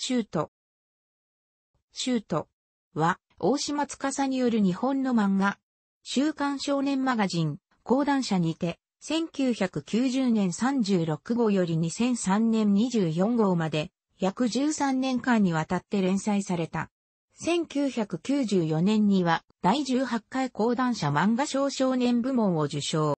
シュート。シュートは、大島司による日本の漫画、週刊少年マガジン、講談社にて、1990年36号より2003年24号まで、約13年間にわたって連載された。1994年には、第18回講談社漫画賞少年部門を受賞。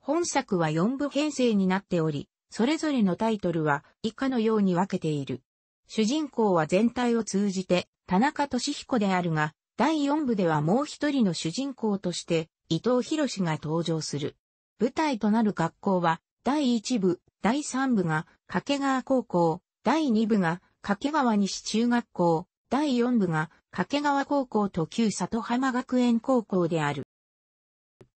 本作は4部編成になっており、それぞれのタイトルは以下のように分けている。主人公は全体を通じて田中俊彦であるが、第4部ではもう一人の主人公として伊藤博士が登場する。舞台となる学校は、第1部、第3部が掛川高校、第2部が掛川西中学校、第4部が掛川高校と旧里浜学園高校である。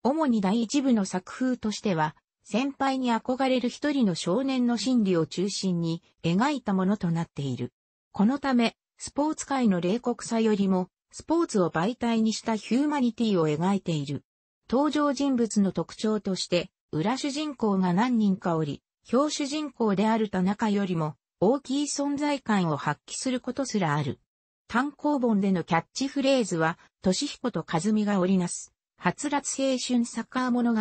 主に第1部の作風としては、先輩に憧れる一人の少年の心理を中心に描いたものとなっている。このため、スポーツ界の冷酷さよりも、スポーツを媒体にしたヒューマニティを描いている。登場人物の特徴として、裏主人公が何人かおり、表主人公である田中よりも、大きい存在感を発揮することすらある。単行本でのキャッチフレーズは、としひことかずみが織りなす、はつらつ青春サッカー物語。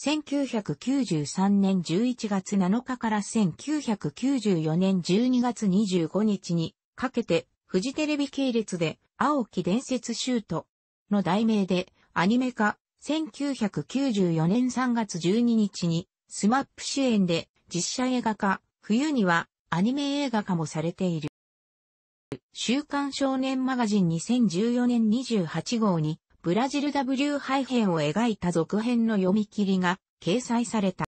1993年11月7日から1994年12月25日にかけてフジテレビ系列で青木伝説シュートの題名でアニメ化1994年3月12日にスマップ主演で実写映画化冬にはアニメ映画化もされている。週刊少年マガジン2014年28号にブラジル W ハ編を描いた続編の読み切りが掲載された。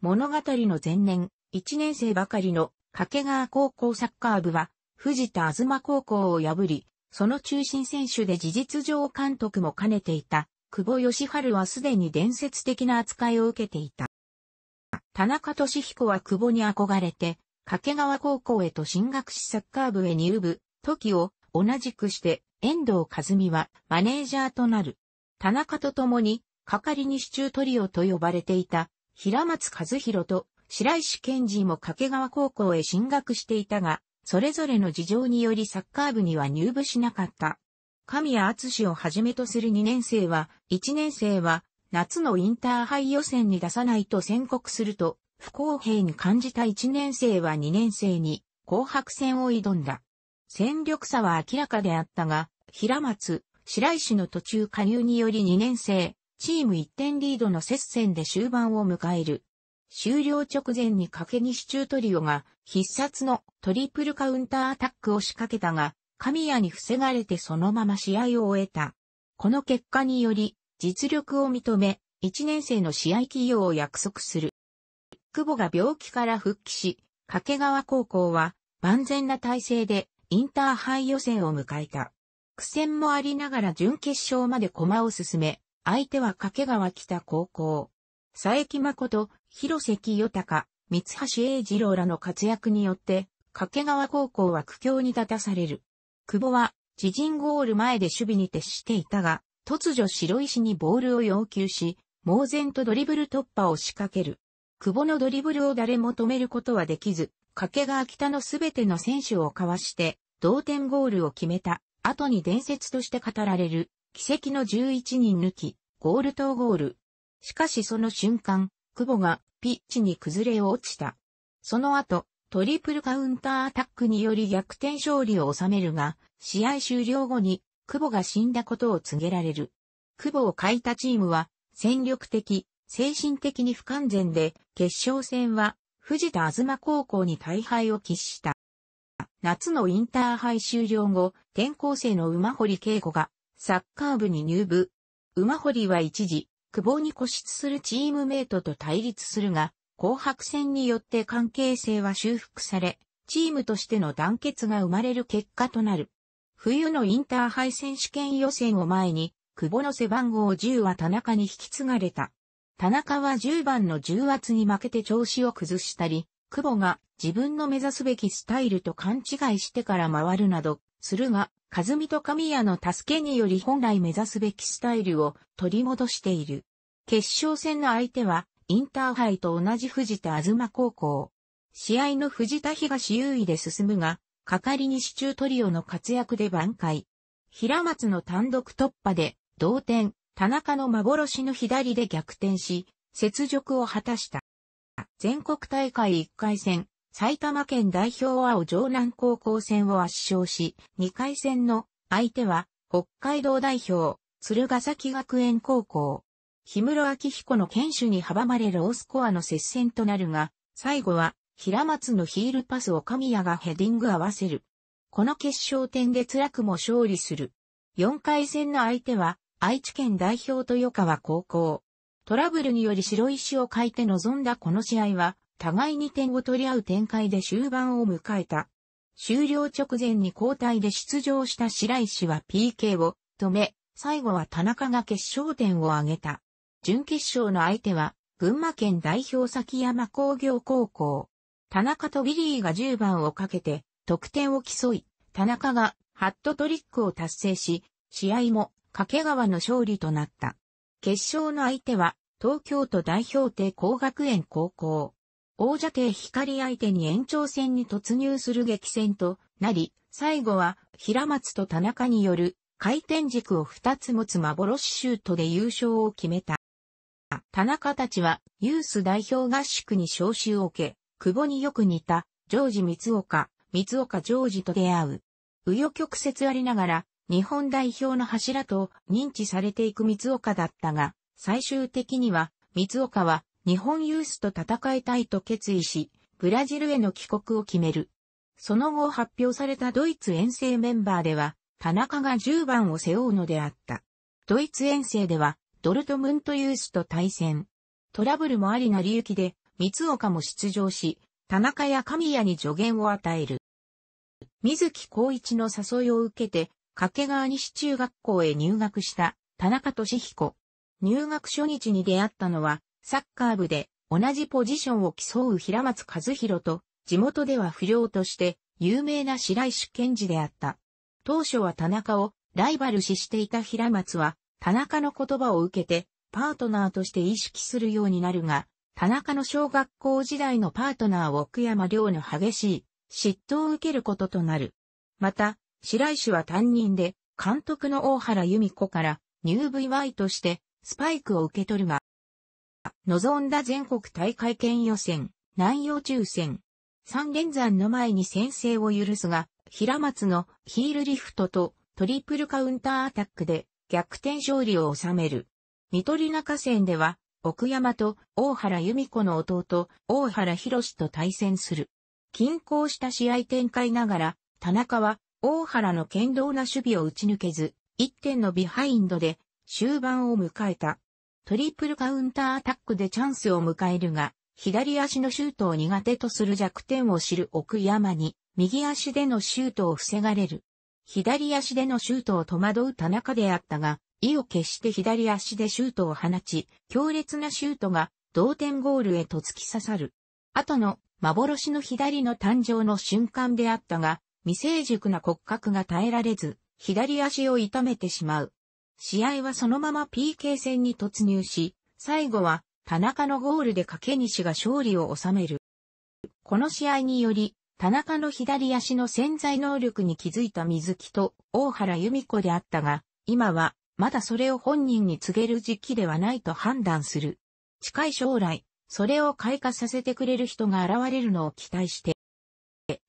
物語の前年、1年生ばかりの掛川高校サッカー部は、藤田東高校を破り、その中心選手で事実上監督も兼ねていた、久保義春はすでに伝説的な扱いを受けていた。田中俊彦は久保に憧れて、掛川高校へと進学しサッカー部へ入部、時を同じくして遠藤和美はマネージャーとなる。田中と共に、係に支柱トリオと呼ばれていた平松和弘と白石健二も掛川高校へ進学していたが、それぞれの事情によりサッカー部には入部しなかった。神谷敦をはじめとする2年生は、1年生は夏のインターハイ予選に出さないと宣告すると、不公平に感じた1年生は2年生に紅白戦を挑んだ。戦力差は明らかであったが、平松、白石の途中加入により2年生、チーム1点リードの接戦で終盤を迎える。終了直前に掛け西中トリオが必殺のトリプルカウンターアタックを仕掛けたが、神谷に防がれてそのまま試合を終えた。この結果により、実力を認め、1年生の試合起用を約束する。久保が病気から復帰し、掛川高校は万全な体制でインターハイ予選を迎えた。苦戦もありながら準決勝まで駒を進め、相手は掛川北高校。佐伯誠、広関豊、隆、三橋英二郎らの活躍によって、掛川高校は苦境に立たされる。久保は、自陣ゴール前で守備に徹していたが、突如白石にボールを要求し、猛然とドリブル突破を仕掛ける。久保のドリブルを誰も止めることはできず、掛川北のすべての選手をかわして同点ゴールを決めた後に伝説として語られる奇跡の11人抜きゴール等ゴール。しかしその瞬間、久保がピッチに崩れ落ちた。その後、トリプルカウンターアタックにより逆転勝利を収めるが、試合終了後に久保が死んだことを告げられる。久保を欠いたチームは戦力的、精神的に不完全で、決勝戦は藤田東高校に大敗を喫した。夏のインターハイ終了後、転校生の馬堀慶吾がサッカー部に入部。馬堀は一時、久保に固執するチームメイトと対立するが、紅白戦によって関係性は修復され、チームとしての団結が生まれる結果となる。冬のインターハイ選手権予選を前に、久保の背番号10は田中に引き継がれた。田中は10番の重圧に負けて調子を崩したり、久保が自分の目指すべきスタイルと勘違いしてから回るなど、するが、和美と神谷の助けにより本来目指すべきスタイルを取り戻している。決勝戦の相手は、インターハイと同じ藤田東高校。試合の藤田東優位で進むが、かかりに支柱トリオの活躍で挽回。平松の単独突破で、同点、田中の幻の左で逆転し、雪辱を果たした。全国大会1回戦、埼玉県代表青城南高校戦を圧勝し、2回戦の相手は北海道代表、鶴ヶ崎学園高校。氷室明彦の堅守に阻まれる。ースコアの接戦となるが、最後は平松のヒールパスを神谷がヘディング合わせる。この決勝点で辛くも勝利する。4回戦の相手は愛知県代表豊川高校。トラブルにより白石を欠いて臨んだこの試合は、互いに点を取り合う展開で終盤を迎えた。終了直前に交代で出場した白石は PK を止め、最後は田中が決勝点を挙げた。準決勝の相手は、群馬県代表崎山工業高校。田中とビリーが10番をかけて、得点を競い、田中がハットトリックを達成し、試合も掛川の勝利となった。決勝の相手は、東京都代表帝工学園高校。王者帝光相手に延長戦に突入する激戦となり、最後は平松と田中による回転軸を二つ持つ幻シュートで優勝を決めた。田中たちはユース代表合宿に招集を受け、久保によく似たジョージ三岡、三岡ジョージと出会う。紆余曲折ありながら、日本代表の柱と認知されていく三岡だったが、最終的には、三岡は日本ユースと戦いたいと決意し、ブラジルへの帰国を決める。その後発表されたドイツ遠征メンバーでは、田中が10番を背負うのであった。ドイツ遠征では、ドルトムントユースと対戦。トラブルもありなりゆきで、三岡も出場し、田中や神谷に助言を与える。水木光一の誘いを受けて、掛川西中学校へ入学した田中俊彦。入学初日に出会ったのは、サッカー部で同じポジションを競う平松和弘と、地元では不良として有名な白石健二であった。当初は田中をライバル視していた平松は、田中の言葉を受けて、パートナーとして意識するようになるが、田中の小学校時代のパートナーを奥山良の激しい嫉妬を受けることとなる。また、白石は担任で、監督の大原由美子からニュー VY としてスパイクを受け取るが、望んだ全国大会県予選、南洋抽選。三連山の前に先制を許すが、平松のヒールリフトとトリプルカウンターアタックで逆転勝利を収める。三リ中戦では、奥山と大原由美子の弟、大原博士と対戦する。均衡した試合展開ながら、田中は大原の堅牢な守備を打ち抜けず、1点のビハインドで終盤を迎えた。トリプルカウンターアタックでチャンスを迎えるが、左足のシュートを苦手とする弱点を知る奥山に、右足でのシュートを防がれる。左足でのシュートを戸惑う田中であったが、意を決して左足でシュートを放ち、強烈なシュートが同点ゴールへと突き刺さる。後の幻の左の誕生の瞬間であったが、未成熟な骨格が耐えられず、左足を痛めてしまう。試合はそのまま PK 戦に突入し、最後は田中のゴールで掛西が勝利を収める。この試合により、田中の左足の潜在能力に気づいた水木と大原由美子であったが、今はまだそれを本人に告げる時期ではないと判断する。近い将来、それを開花させてくれる人が現れるのを期待して、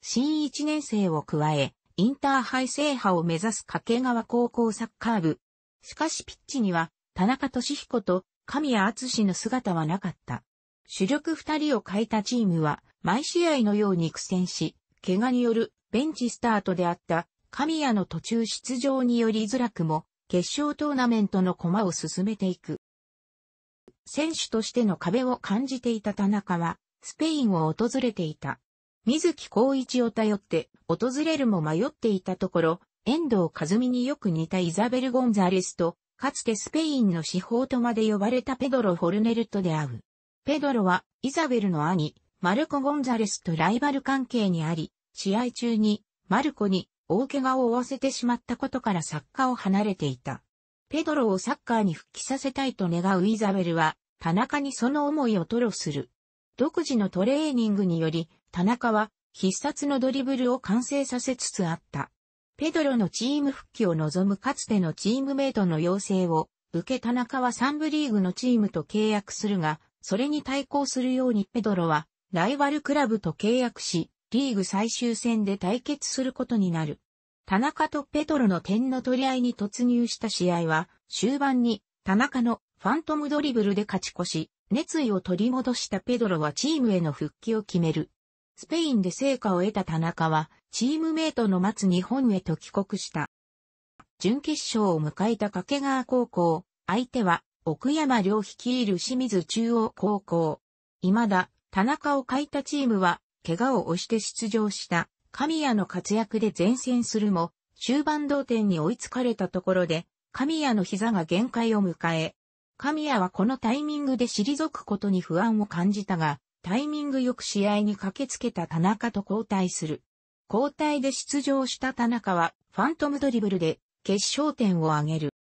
新1年生を加え、インターハイ制覇を目指す掛川高校サッカー部。しかしピッチには、田中俊彦と神谷厚志の姿はなかった。主力二人を欠いたチームは、毎試合のように苦戦し、怪我によるベンチスタートであった神谷の途中出場によりづらくも、決勝トーナメントの駒を進めていく。選手としての壁を感じていた田中は、スペインを訪れていた。水木孝一を頼って、訪れるも迷っていたところ、遠藤和美によく似たイザベル・ゴンザレスと、かつてスペインの司法とまで呼ばれたペドロ・ホルネルと出会う。ペドロは、イザベルの兄、マルコ・ゴンザレスとライバル関係にあり、試合中に、マルコに大怪我を負わせてしまったことからサッカーを離れていた。ペドロをサッカーに復帰させたいと願うイザベルは、田中にその思いを吐露する。独自のトレーニングにより、田中は必殺のドリブルを完成させつつあった。ペドロのチーム復帰を望むかつてのチームメイトの要請を受け田中は3部リーグのチームと契約するが、それに対抗するようにペドロはライバルクラブと契約し、リーグ最終戦で対決することになる。田中とペドロの点の取り合いに突入した試合は、終盤に田中のファントムドリブルで勝ち越し、熱意を取り戻したペドロはチームへの復帰を決める。スペインで成果を得た田中は、チームメイトの待つ日本へと帰国した。準決勝を迎えた掛川高校、相手は、奥山良率いる清水中央高校。未だ、田中を欠いたチームは、怪我を押して出場した神谷の活躍で前線するも、終盤同点に追いつかれたところで、神谷の膝が限界を迎え、神谷はこのタイミングで退くことに不安を感じたが、タイミングよく試合に駆けつけた田中と交代する。交代で出場した田中は、ファントムドリブルで、決勝点を挙げる。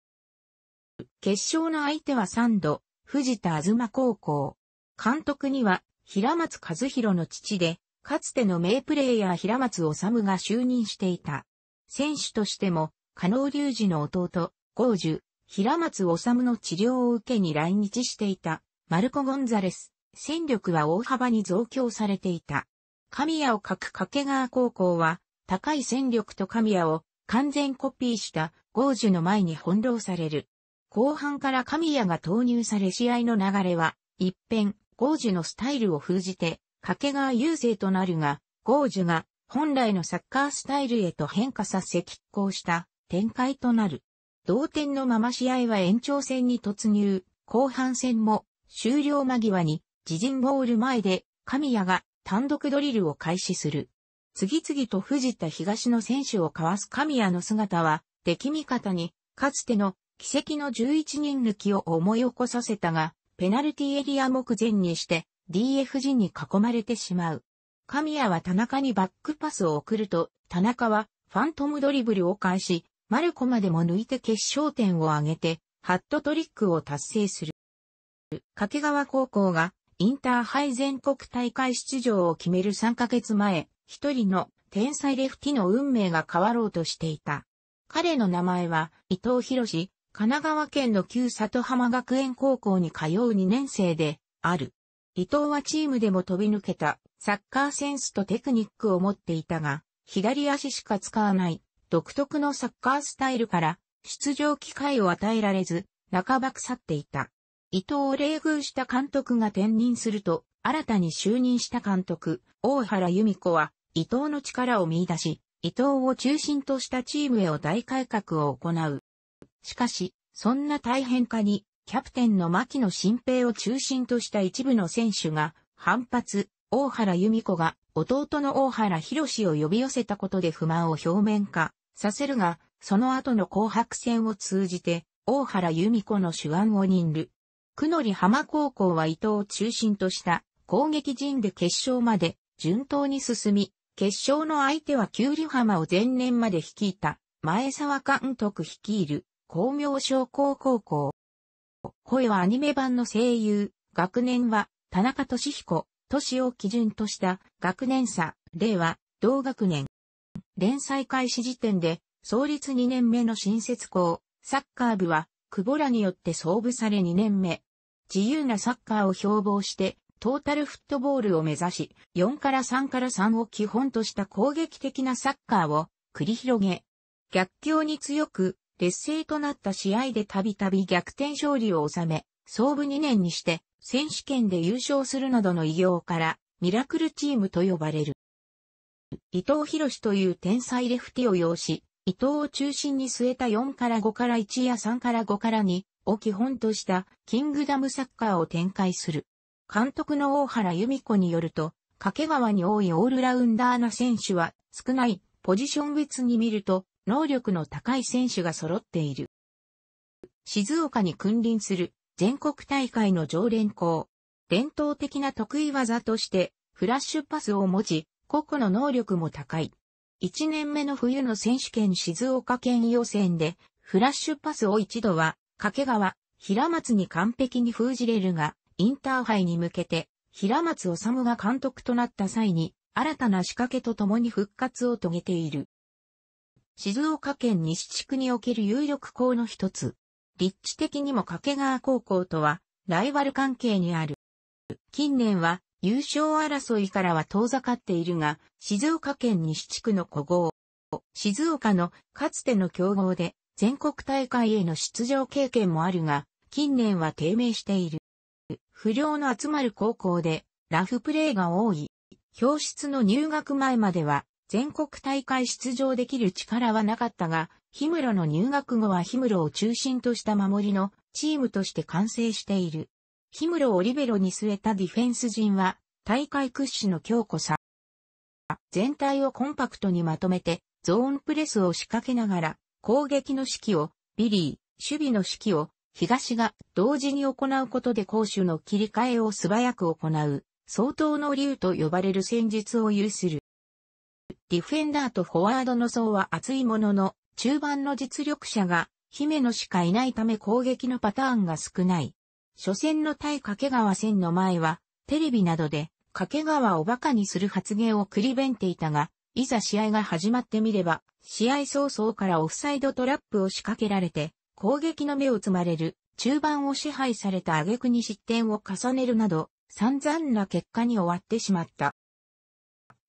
決勝の相手は3度、藤田東高校。監督には、平松和弘の父で、かつての名プレイヤー平松治が就任していた。選手としても、加納隆二の弟、ゴ樹、平松治の治療を受けに来日していた、マルコ・ゴンザレス、戦力は大幅に増強されていた。神谷を書く掛川高校は、高い戦力と神谷を完全コピーしたゴージュの前に翻弄される。後半から神谷が投入され試合の流れは、一変、ゴージュのスタイルを封じて、掛川優勢となるが、ゴージュが本来のサッカースタイルへと変化させ拮抗した展開となる。同点のまま試合は延長戦に突入、後半戦も終了間際に自陣ゴール前で神谷が単独ドリルを開始する。次々と藤田東の選手をかわす神谷の姿は敵味方にかつての奇跡の11人抜きを思い起こさせたが、ペナルティエリア目前にして DF 陣に囲まれてしまう。神谷は田中にバックパスを送ると、田中はファントムドリブルを返し、マルコまでも抜いて決勝点を挙げて、ハットトリックを達成する。掛川高校がインターハイ全国大会出場を決める3ヶ月前、一人の天才レフティの運命が変わろうとしていた。彼の名前は伊藤博士、神奈川県の旧里浜学園高校に通う2年生である。伊藤はチームでも飛び抜けたサッカーセンスとテクニックを持っていたが、左足しか使わない独特のサッカースタイルから出場機会を与えられず、半ば腐っていた。伊藤を冷遇した監督が転任すると、新たに就任した監督、大原由美子は、伊藤の力を見出し、伊藤を中心としたチームへを大改革を行う。しかし、そんな大変化に、キャプテンの牧野新平を中心とした一部の選手が、反発、大原由美子が、弟の大原博を呼び寄せたことで不満を表面化させるが、その後の紅白戦を通じて、大原由美子の手腕を任る。久則浜高校は伊藤を中心とした攻撃陣で決勝まで順当に進み、決勝の相手は九里浜を前年まで率いた前沢監督率いる光明商工高校。声はアニメ版の声優、学年は田中俊彦、年を基準とした学年差、令和、同学年。連載開始時点で創立2年目の新設校、サッカー部は久保らによって創部され2年目、自由なサッカーを標榜して、トータルフットボールを目指し、4から3から3を基本とした攻撃的なサッカーを繰り広げ、逆境に強く、劣勢となった試合でたびたび逆転勝利を収め、創部2年にして、選手権で優勝するなどの偉業から、ミラクルチームと呼ばれる。伊藤博士という天才レフティを要し、伊藤を中心に据えた4から5から1や3から5から2、を基本としたキングダムサッカーを展開する。監督の大原由美子によると、掛川に多いオールラウンダーな選手は少ないポジション別に見ると能力の高い選手が揃っている。静岡に君臨する全国大会の常連校。伝統的な得意技としてフラッシュパスを持ち、個々の能力も高い。1年目の冬の選手権静岡県予選でフラッシュパスを一度は掛川、平松に完璧に封じれるが、インターハイに向けて、平松治が監督となった際に、新たな仕掛けと共に復活を遂げている。静岡県西地区における有力校の一つ。立地的にも掛川高校とは、ライバル関係にある。近年は、優勝争いからは遠ざかっているが、静岡県西地区の古豪。静岡のかつての強豪で、全国大会への出場経験もあるが、近年は低迷している。不良の集まる高校で、ラフプレーが多い。教室の入学前までは、全国大会出場できる力はなかったが、氷室の入学後は氷室を中心とした守りのチームとして完成している。氷室をリベロに据えたディフェンス陣は、大会屈指の強固さ。全体をコンパクトにまとめて、ゾーンプレスを仕掛けながら、攻撃の指揮をビリー、守備の指揮を東が同時に行うことで攻守の切り替えを素早く行う、相当の竜と呼ばれる戦術を有する。ディフェンダーとフォワードの層は厚いものの、中盤の実力者が姫野しかいないため攻撃のパターンが少ない。初戦の対掛川戦の前は、テレビなどで掛川を馬鹿にする発言を繰り弁っていたが、いざ試合が始まってみれば、試合早々からオフサイドトラップを仕掛けられて、攻撃の目をつまれる、中盤を支配された挙句に失点を重ねるなど、散々な結果に終わってしまった。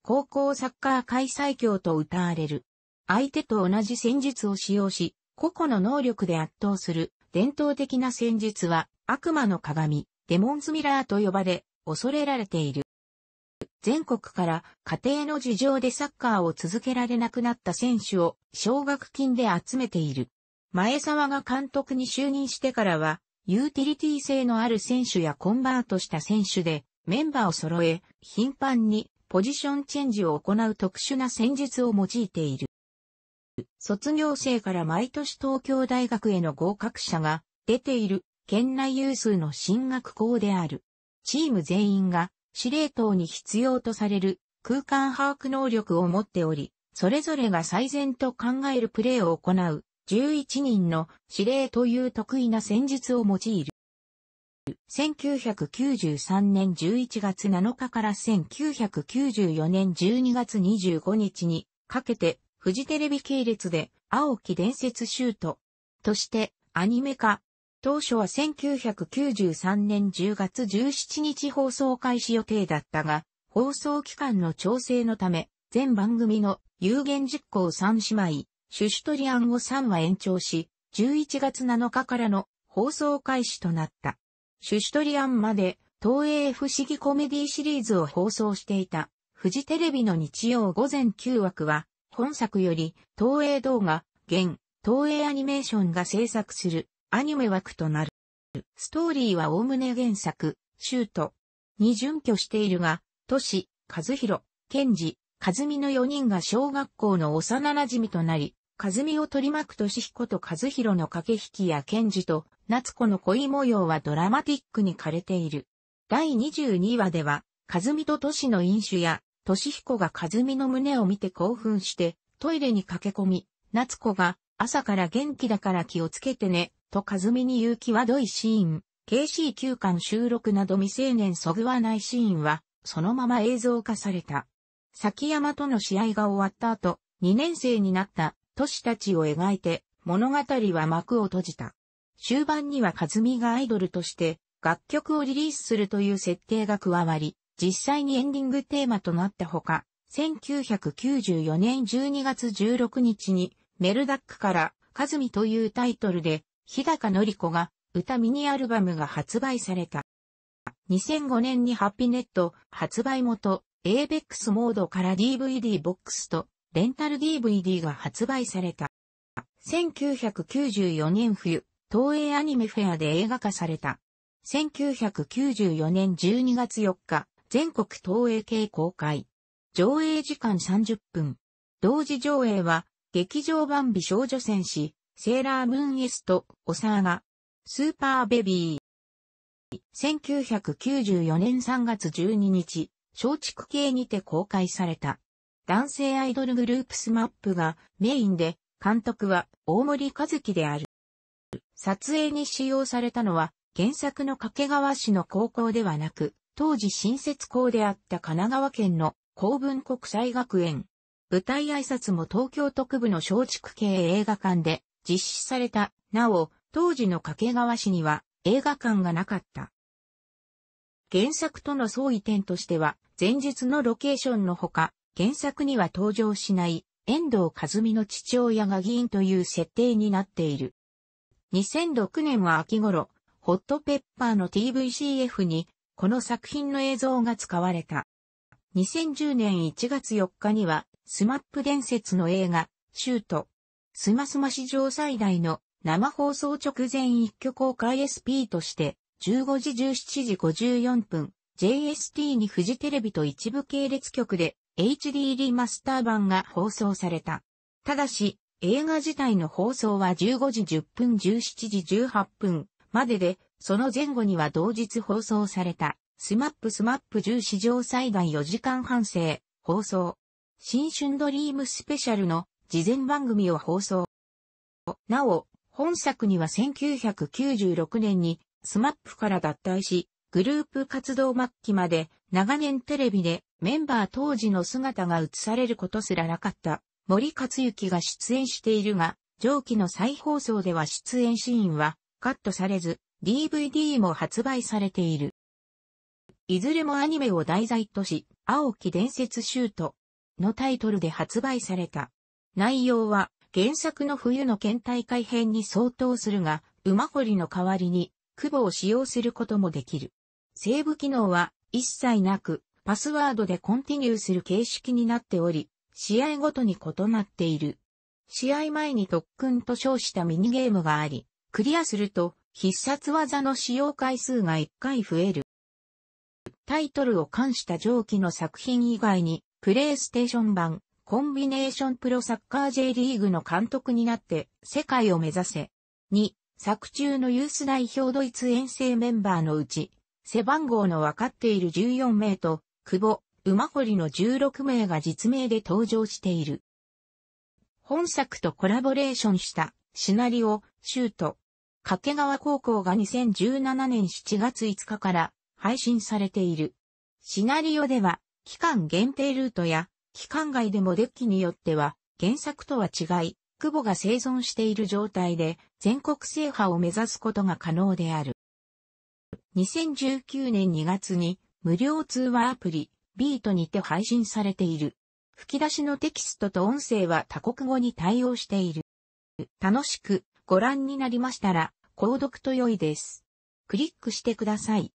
高校サッカー開催協と歌われる。相手と同じ戦術を使用し、個々の能力で圧倒する伝統的な戦術は悪魔の鏡、デモンズミラーと呼ばれ、恐れられている。全国から家庭の事情でサッカーを続けられなくなった選手を奨学金で集めている。前沢が監督に就任してからは、ユーティリティ性のある選手やコンバートした選手で、メンバーを揃え、頻繁にポジションチェンジを行う特殊な戦術を用いている。卒業生から毎年東京大学への合格者が出ている県内有数の進学校である。チーム全員が司令塔に必要とされる空間把握能力を持っており、それぞれが最善と考えるプレーを行う11人の司令という得意な戦術を用いる。1993年11月7日から1994年12月25日にかけてフジテレビ系列で青木伝説シュートとしてアニメ化、当初は1993年10月17日放送開始予定だったが、放送期間の調整のため、全番組の有言実行3姉妹、シュシュトリアンを3話延長し、11月7日からの放送開始となった。シュシュトリアンまで東映不思議コメディシリーズを放送していた、フジテレビの日曜午前9枠は、本作より東映動画、現、東映アニメーションが制作するアニメ枠となる。ストーリーは概ね原作、シュートに準拠しているが、都市、和弘、賢治、和美の4人が小学校の幼馴染となり、和美を取り巻く俊彦と和弘の駆け引きや賢治と夏子の恋模様はドラマティックに枯れている。第22話では、和美と都市の飲酒や、俊彦が和美の胸を見て興奮して、トイレに駆け込み、夏子が朝から元気だから気をつけてね、と和美に言う際どいシーン、KC9 巻収録など未成年そぐわないシーンは、そのまま映像化された。崎山との試合が終わった後、2年生になった、都市たちを描いて、物語は幕を閉じた。終盤には和美がアイドルとして、楽曲をリリースするという設定が加わり、実際にエンディングテーマとなったほか、1994年12月16日に、メルダックから、カズミというタイトルで、日高のり子が歌ミニアルバムが発売された。2005年にハッピネット発売元、a ッ e x モードから DVD ボックスとレンタル DVD が発売された。1994年冬、東映アニメフェアで映画化された。1994年12月4日、全国東映系公開。上映時間30分。同時上映は劇場版美少女戦士、セーラームーンエスト、オサーガ、スーパーベビー。1994年3月12日、松竹系にて公開された。男性アイドルグループスマップがメインで、監督は大森和樹である。撮影に使用されたのは、原作の掛川市の高校ではなく、当時新設校であった神奈川県の公文国際学園舞台挨拶も東京特部の松竹系映画館で実施された。なお、当時の掛川市には映画館がなかった。原作との相違点としては、前日のロケーションのほか、原作には登場しない遠藤和美の父親が議員という設定になっている。2006年は秋頃、ホットペッパーの TVCF に、この作品の映像が使われた。2010年1月4日には、スマップ伝説の映画、シュート。スマスマ史上最大の生放送直前一挙公開 SP として、15時17時54分、JST にフジテレビと一部系列局で HD リマスター版が放送された。ただし、映画自体の放送は15時10分17時18分までで、その前後には同日放送された、スマップスマップ10史上最大4時間半制、放送。新春ドリームスペシャルの事前番組を放送。なお、本作には1996年にスマップから脱退し、グループ活動末期まで長年テレビでメンバー当時の姿が映されることすらなかった森克幸が出演しているが、上記の再放送では出演シーンはカットされず、DVD も発売されている。いずれもアニメを題材とし、青き伝説シュート、のタイトルで発売された。内容は原作の冬の県大会編に相当するが、馬掘りの代わりに、クボを使用することもできる。セーブ機能は一切なく、パスワードでコンティニューする形式になっており、試合ごとに異なっている。試合前に特訓と称したミニゲームがあり、クリアすると必殺技の使用回数が1回増える。タイトルを冠した上記の作品以外に、プレイステーション版、コンビネーションプロサッカー J リーグの監督になって世界を目指せ。2、作中のユース代表ドイツ遠征メンバーのうち、背番号の分かっている14名と、久保、馬堀の16名が実名で登場している。本作とコラボレーションしたシナリオ、シュート。掛川高校が2017年7月5日から配信されている。シナリオでは期間限定ルートや、期間外でもデッキによっては、原作とは違い、久保が生存している状態で、全国制覇を目指すことが可能である。2019年2月に、無料通話アプリ、ビートにて配信されている。吹き出しのテキストと音声は他国語に対応している。楽しくご覧になりましたら、購読と良いです。クリックしてください。